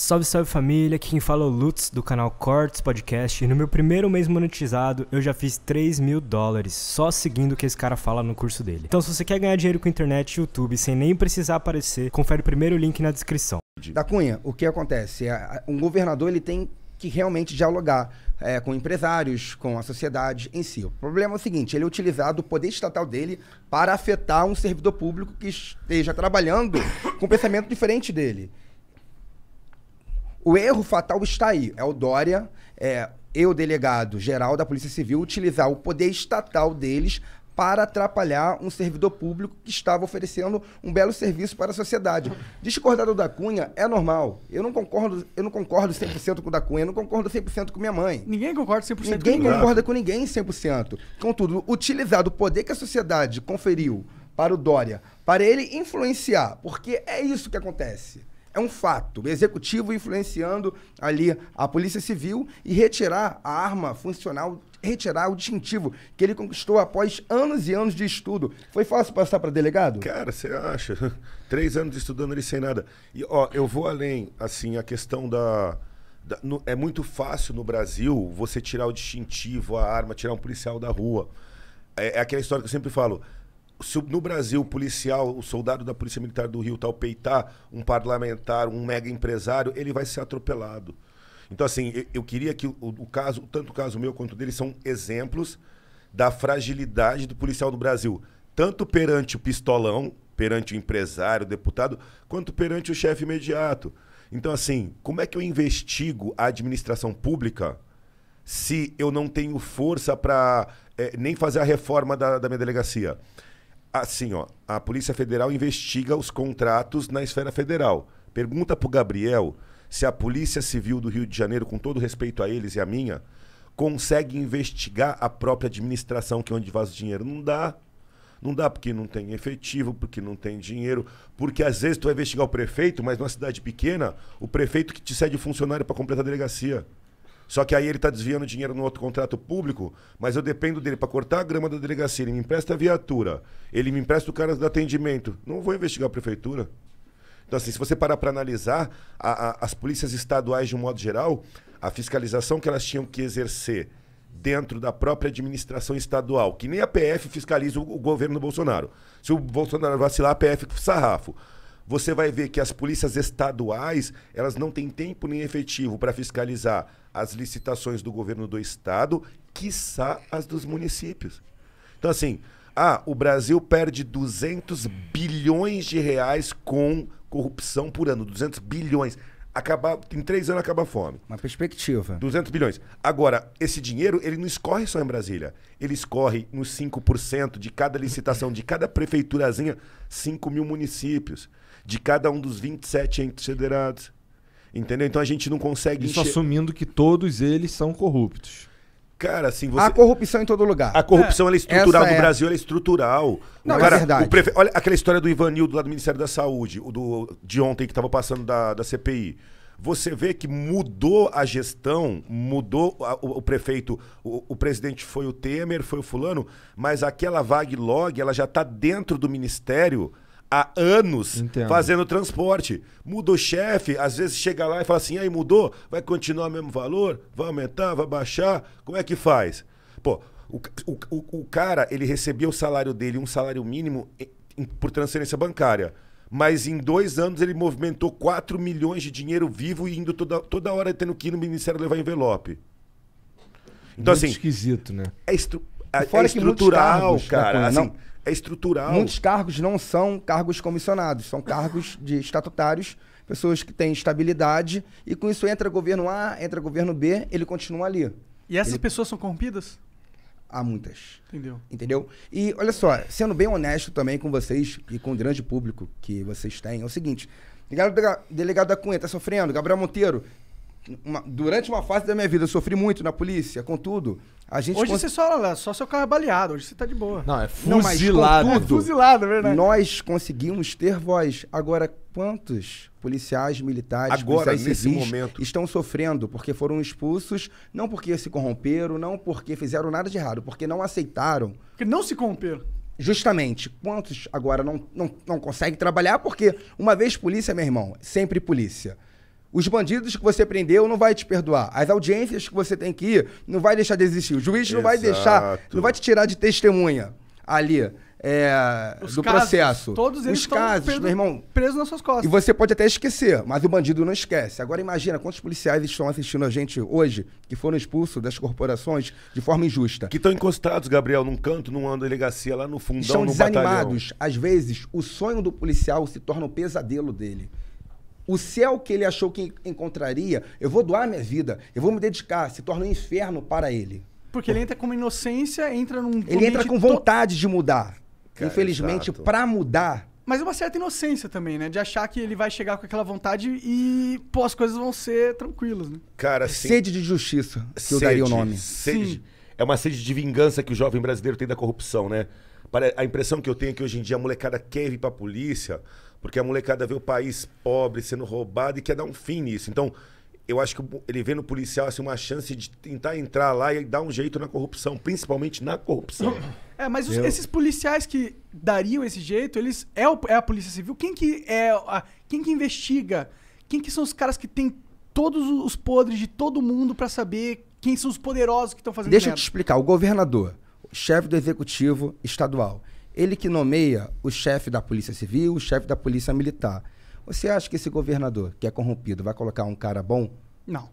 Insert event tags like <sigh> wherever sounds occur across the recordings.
Salve, salve família, aqui quem fala é o Lutz do canal Cortes Podcast e no meu primeiro mês monetizado eu já fiz 3 mil dólares só seguindo o que esse cara fala no curso dele. Então se você quer ganhar dinheiro com internet e YouTube sem nem precisar aparecer, confere o primeiro link na descrição. Da Cunha, o que acontece? É, um governador ele tem que realmente dialogar é, com empresários, com a sociedade em si. O problema é o seguinte: ele é utilizado o poder estatal dele para afetar um servidor público que esteja trabalhando com um pensamento diferente dele. O erro fatal está aí. É o Dória, é, eu, delegado geral da Polícia Civil, utilizar o poder estatal deles para atrapalhar um servidor público que estava oferecendo um belo serviço para a sociedade. Discordar do da Cunha é normal. Eu não concordo, eu não concordo 100% com o da Cunha, eu não concordo 100% com minha mãe. Ninguém concorda 100% ninguém com Ninguém concorda com ninguém 100%. Contudo, utilizar o poder que a sociedade conferiu para o Dória, para ele influenciar, porque é isso que acontece é um fato. O executivo influenciando ali a Polícia Civil e retirar a arma funcional retirar o distintivo que ele conquistou após anos e anos de estudo. Foi fácil passar para delegado? Cara, você acha? <laughs> Três anos estudando ele sem nada. E ó, eu vou além, assim, a questão da. da no, é muito fácil no Brasil você tirar o distintivo, a arma, tirar um policial da rua. É, é aquela história que eu sempre falo se no Brasil o policial, o soldado da Polícia Militar do Rio tal peitar um parlamentar, um mega empresário, ele vai ser atropelado. Então, assim, eu, eu queria que o, o, caso, tanto o caso meu quanto dele, são exemplos da fragilidade do policial do Brasil, tanto perante o pistolão, perante o empresário, o deputado, quanto perante o chefe imediato. Então, assim, como é que eu investigo a administração pública se eu não tenho força para é, eh, nem fazer a reforma da, da minha delegacia? assim, ó, a Polícia Federal investiga os contratos na esfera federal. Pergunta pro Gabriel se a Polícia Civil do Rio de Janeiro, com todo respeito a eles e a minha, consegue investigar a própria administração que é onde vaza o dinheiro. Não dá. Não dá porque não tem efetivo, porque não tem dinheiro, porque às vezes tu vai investigar o prefeito, mas numa cidade pequena, o prefeito que te cede o funcionário para completar a delegacia. Só que aí ele está desviando dinheiro no outro contrato público, mas eu dependo dele para cortar a grama da delegacia. Ele me empresta a viatura, ele me empresta o cara do atendimento. Não vou investigar a prefeitura. Então, assim, se você parar para analisar a, a, as polícias estaduais de um modo geral, a fiscalização que elas tinham que exercer dentro da própria administração estadual, que nem a PF fiscaliza o, o governo do Bolsonaro. Se o Bolsonaro vacilar, a PF sarrafo você vai ver que as polícias estaduais, elas não têm tempo nem efetivo para fiscalizar as licitações do governo do estado, quiçá as dos municípios. Então, assim, ah, o Brasil perde 200 bilhões de reais com corrupção por ano. 200 bilhões. Acaba em três anos acaba a fome. Uma perspectiva. 200 bilhões. Agora, esse dinheiro, ele não escorre só em Brasília. Ele escorre nos 5% de cada licitação, de cada prefeiturazinha, 5 mil municípios de cada um dos 27 entes federados. Entendeu? Então a gente não consegue. Isso enxer... assumindo que todos eles são corruptos. Cara, assim, você... Há corrupção em todo lugar. A corrupção é, ela é, é estrutural no é... Brasil, ela é estrutural. Não, é o cara, é verdade. Prefe... Olha aquela história do Ivanildo lá do Ministério da Saúde, o do, de ontem que estava passando da, da CPI. Você vê que mudou a gestão, mudou a, o, o, prefeito, o, o, presidente foi o Temer, foi o fulano, mas aquela vague log, ela já está dentro do ministério há anos Entendo. fazendo transporte. Muda o chefe, às vezes chega lá e fala assim: aí mudou? Vai continuar o mesmo valor? Vai aumentar? Vai baixar? Como é que faz? Pô, o, o, o, o cara, ele recebia o salário dele, um salário mínimo em, por transferência bancária. Mas em dois anos ele movimentou 4 milhões de dinheiro vivo e indo toda, toda hora tendo que ir no Ministério levar envelope. Então, Muito assim, esquisito, né? É estrutura é, é, Fora é estrutural, cargos, né, cara. Né, assim, não, é estrutural. Muitos cargos não são cargos comissionados, são cargos de estatutários, pessoas que têm estabilidade, e com isso entra governo A, entra governo B, ele continua ali. E essas ele... pessoas são corrompidas? Há muitas. Entendeu? Entendeu? E olha só, sendo bem honesto também com vocês e com o grande público que vocês têm, é o seguinte: delegado da, delegado da Cunha está sofrendo, Gabriel Monteiro uma, durante uma fase da minha vida eu sofri muito na polícia, contudo, a gente Hoje cons... você só, só seu carro é baleado, hoje você tá de boa. Não, é fuzilado. Não, contudo, é fuzilado, é verdade. Nós conseguimos ter voz. Agora, quantos policiais militares, Agora, policiais nesse civis, momento. estão sofrendo porque foram expulsos, não porque se corromperam, não porque fizeram nada de errado, porque não aceitaram. Porque não se corromperam. Justamente, quantos agora não, não, não conseguem trabalhar? Porque uma vez polícia, meu irmão, sempre polícia. Os bandidos que você prendeu não vai te perdoar. As audiências que você tem que ir não vai deixar de existir. O juiz não vai deixar, não vai te tirar de testemunha ali é, do casos, processo. Todos eles Os casos, preso, meu irmão. Presos nas suas costas. E você pode até esquecer, mas o bandido não esquece. Agora imagina quantos policiais estão assistindo a gente hoje que foram expulsos das corporações de forma injusta. Que estão encostados, Gabriel, num canto, numa delegacia lá no fundão, estão desanimados. Batalhão. Às vezes, o sonho do policial se torna o um pesadelo dele o céu que ele achou que encontraria, eu vou doar minha vida, eu vou me dedicar, se torna um inferno para ele. Porque ele entra com inocência, entra num. Ele entra com vontade to... de mudar. Cara, Infelizmente, para mudar. Mas é uma certa inocência também, né? De achar que ele vai chegar com aquela vontade e, pô, as coisas vão ser tranquilas, né? Cara, é assim, Sede de justiça, que sede, eu daria o nome. Sede. Sim. É uma sede de vingança que o jovem brasileiro tem da corrupção, né? A impressão que eu tenho é que hoje em dia a molecada quer ir pra polícia porque a molecada vê o país pobre, sendo roubado e quer dar um fim nisso. Então, eu acho que ele vê no policial assim, uma chance de tentar entrar lá e dar um jeito na corrupção, principalmente na corrupção. É, mas os, esses policiais que dariam esse jeito, eles é, o, é a Polícia Civil. Quem que é a, quem que investiga? Quem que são os caras que têm todos os podres de todo mundo para saber quem são os poderosos que estão fazendo? Deixa merda? eu te explicar. O governador, chefe do executivo estadual, ele que nomeia o chefe da Polícia Civil, o chefe da Polícia Militar. Você acha que esse governador, que é corrompido, vai colocar um cara bom? Não.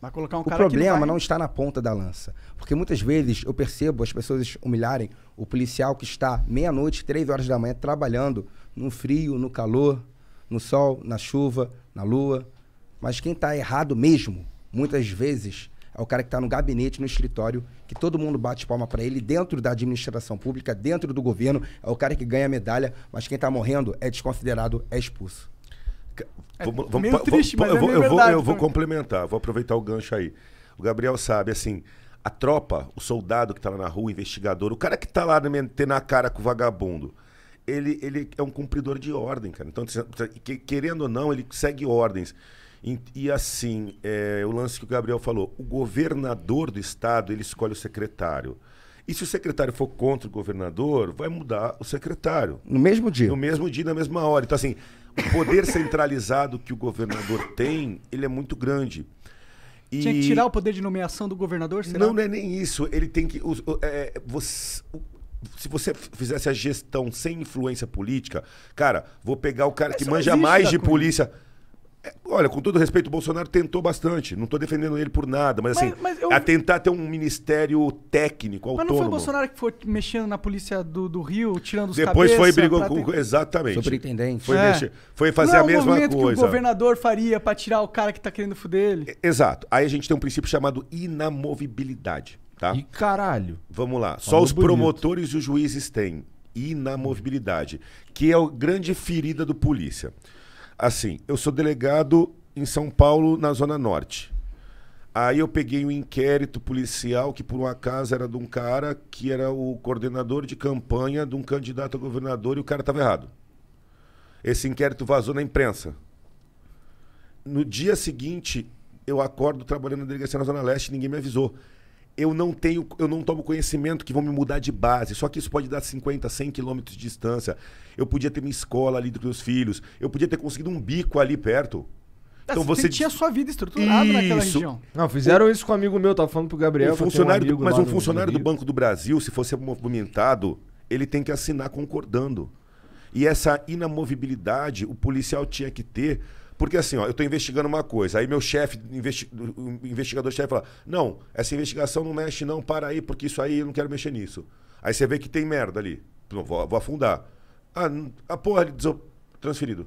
Vai colocar um o cara problema não, vai... não está na ponta da lança. Porque muitas vezes eu percebo as pessoas humilharem o policial que está meia-noite, três horas da manhã, trabalhando no frio, no calor, no sol, na chuva, na lua. Mas quem está errado mesmo, muitas vezes, é o cara que está no gabinete, no escritório, que todo mundo bate palma para ele dentro da administração pública, dentro do governo, é o cara que ganha medalha, mas quem está morrendo é desconsiderado, é expulso. eu, vou, eu, vou, complementar, vou aproveitar o gancho aí. O Gabriel sabe, assim, a tropa, o soldado que está lá na rua, o investigador, o cara que está lá ter a cara com o vagabundo, ele, ele é um cumpridor de ordem, cara. Então, assim, querendo ou não, ele segue ordens. E assim, é, o lance que o Gabriel falou, o governador do estado, ele escolhe o secretário. E se o secretário for contra o governador, vai mudar o secretário. No mesmo dia. No mesmo dia, na mesma hora. Então, assim, o poder <laughs> centralizado que o governador tem, ele é muito grande. E... Tinha que tirar o poder de nomeação do governador, será? Não, não é nem isso. Ele tem que... é, você, se você fizesse a gestão sem influência política, cara, vou pegar o cara Mas que manja mais de polícia... Coisa. Olha, com todo respeito, o Bolsonaro tentou bastante. Não estou defendendo ele por nada, mas, assim, mas, eu... a tentar ter um ministério técnico, autônomo. Mas não foi o Bolsonaro que foi mexendo na polícia do, do Rio, tirando os Depois foi e brigou com... Ter... Exatamente. Superintendente. Foi, é. mexer, foi fazer não é a mesma coisa. que o governador faria para tirar o cara que está querendo fuder ele. Exato. Aí a gente tem um princípio chamado inamovibilidade, tá? E caralho. Vamos lá. Só os bonito. promotores e os juízes têm inamovibilidade, que é a grande ferida do polícia. Assim, eu sou delegado em São Paulo, na Zona Norte. Aí eu peguei um inquérito policial que, por um acaso, era de um cara que era o coordenador de campanha de um candidato a governador e o cara estava errado. Esse inquérito vazou na imprensa. No dia seguinte, eu acordo trabalhando na delegacia na Zona Leste e ninguém me avisou eu não tenho, eu não tomo conhecimento que vão me mudar de base. Só que isso pode dar 50, 100 quilômetros de distância. Eu podia ter minha escola ali dos meus filhos. Eu podia ter conseguido um bico ali perto. Ah, então você, você tinha sua vida estruturada isso. naquela região. Não, fizeram o... isso com um amigo meu, tava falando pro Gabriel. Um funcionário um do... mas um funcionário do Banco do Brasil, se fosse movimentado, ele tem que assinar concordando. E essa inamovibilidade o policial tinha que ter porque assim, ó, eu estou investigando uma coisa. Aí meu chefe, investi o investigador-chefe, fala: Não, essa investigação não mexe, não, para aí, porque isso aí eu não quero mexer nisso. Aí você vê que tem merda ali. Não, vou, vou afundar. Ah, a porra, transferido.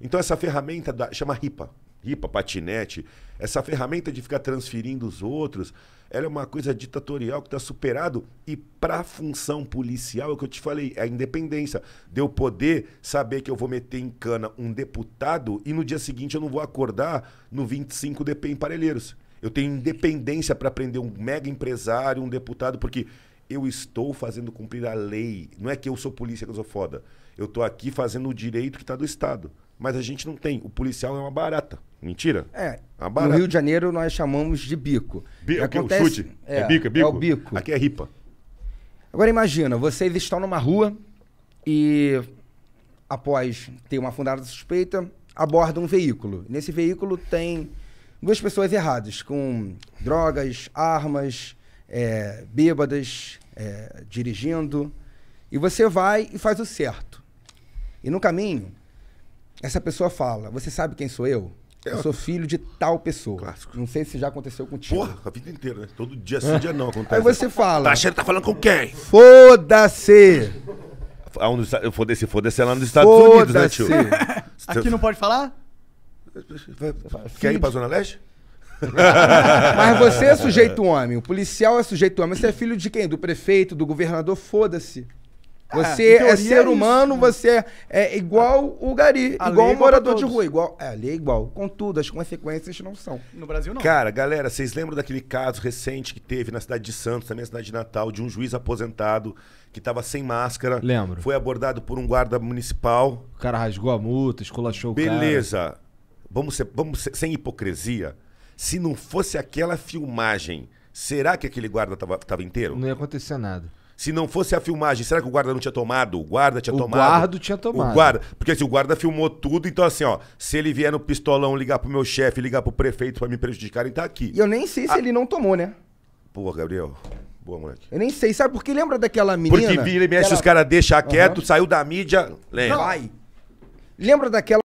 Então essa ferramenta da, chama RIPA ripa, patinete, essa ferramenta de ficar transferindo os outros, ela é uma coisa ditatorial que está superado e para a função policial, é o que eu te falei, é a independência, de eu poder saber que eu vou meter em cana um deputado e no dia seguinte eu não vou acordar no 25 DP em Parelheiros. Eu tenho independência para prender um mega empresário, um deputado, porque eu estou fazendo cumprir a lei. Não é que eu sou polícia que eu sou foda. Eu estou aqui fazendo o direito que está do Estado. Mas a gente não tem. O policial é uma barata. Mentira? É. é uma barata. No Rio de Janeiro nós chamamos de bico. bico acontece... O chute? É, é bico, é, é bico? É o bico. Aqui é ripa. Agora imagina, vocês estão numa rua e após ter uma fundada suspeita, abordam um veículo. Nesse veículo tem duas pessoas erradas, com drogas, armas, é, bêbadas, é, dirigindo. E você vai e faz o certo. E no caminho, essa pessoa fala, você sabe quem sou eu? Eu, é. eu sou filho de tal pessoa. Clássico. Não sei se já aconteceu contigo. Porra, a vida inteira, né? Todo dia sim, dia não acontece. Aí você fala. Tá achando que tá falando com quem? Foda-se! Foda-se, ah, foda-se é lá nos Estados Unidos, né, tio? <laughs> Aqui não pode falar? Quer ir pra Zona Leste? <laughs> Mas você é sujeito homem, o policial é sujeito homem. Você é filho de quem? Do prefeito, do governador? Foda-se. É é né? Você é, é ser é humano, você é igual o gari, a igual o é morador de rua, igual. É, a é igual. Contudo, as consequências não são. No Brasil, não. Cara, galera, vocês lembram daquele caso recente que teve na cidade de Santos, também na cidade de Natal, de um juiz aposentado que estava sem máscara. Lembro. Foi abordado por um guarda municipal. O cara rasgou a multa, esculachou Beleza. o cara. Beleza. Vamos, ser, vamos ser, sem hipocrisia. Se não fosse aquela filmagem, será que aquele guarda estava inteiro? Não ia acontecer nada. Se não fosse a filmagem, será que o guarda não tinha tomado? O guarda tinha o tomado. O guarda tinha tomado. O guarda. Porque assim, o guarda filmou tudo, então assim, ó, se ele vier no pistolão ligar pro meu chefe, ligar pro prefeito para me prejudicar, ele tá aqui. E eu nem sei a... se ah. ele não tomou, né? Pô, Gabriel. Boa, moleque. Eu nem sei, sabe? Porque lembra daquela menina? Porque vira e mexe, os caras deixam quieto, uhum. saiu da mídia. Lembra? Vai. Lembra daquela.